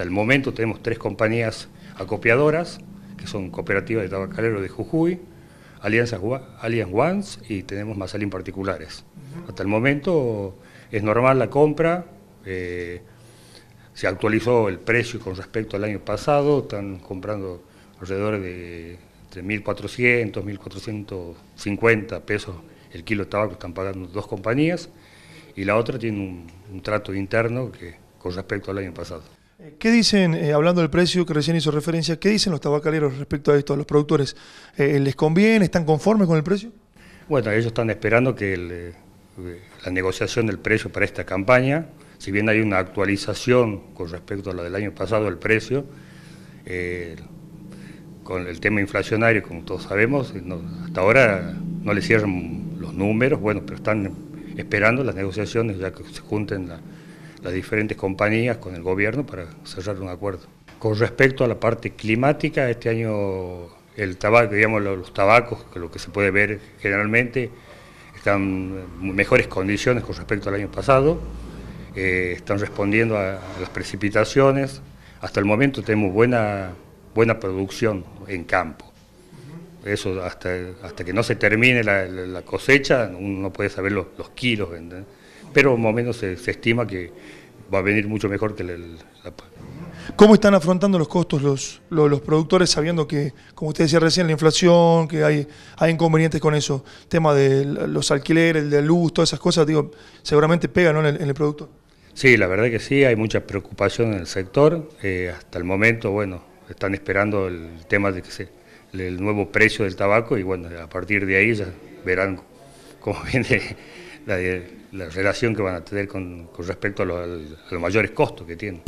Hasta el momento tenemos tres compañías acopiadoras, que son cooperativas de Tabacalero de Jujuy, Alianza Ones y tenemos Mazalín Particulares. Hasta el momento es normal la compra, eh, se actualizó el precio con respecto al año pasado, están comprando alrededor de entre 1.400, 1.450 pesos el kilo de tabaco, están pagando dos compañías, y la otra tiene un, un trato interno que, con respecto al año pasado. ¿Qué dicen, eh, hablando del precio que recién hizo referencia, qué dicen los tabacaleros respecto a esto, a los productores? Eh, eh, ¿Les conviene? ¿Están conformes con el precio? Bueno, ellos están esperando que la negociación del precio para esta campaña, si bien hay una actualización con respecto a la del año pasado, el precio, con el tema inflacionario, como todos sabemos, hasta ahora no le cierran los números, bueno, pero están esperando las negociaciones ya que se junten la las diferentes compañías con el gobierno para cerrar un acuerdo. Con respecto a la parte climática, este año el tabaco, digamos los tabacos, lo que se puede ver generalmente, están en mejores condiciones con respecto al año pasado, eh, están respondiendo a, las precipitaciones. Hasta el momento tenemos buena, buena producción en campo. Eso hasta, hasta que no se termine la, cosecha, uno no puede saber los, kilos pero más o menos se, estima que va a venir mucho mejor que la, ¿Cómo están afrontando los costos los, los, productores sabiendo que, como usted decía recién, la inflación, que hay, hay inconvenientes con eso? Tema de los alquileres, de luz, todas esas cosas, digo, seguramente pegan en, el, producto productor. Sí, la verdad que sí, hay mucha preocupación en el sector. Eh, hasta el momento, bueno, están esperando el tema de que el nuevo precio del tabaco y bueno, a partir de ahí ya verán cómo viene la, relación que van a tener con, respecto a los mayores costos que tienen.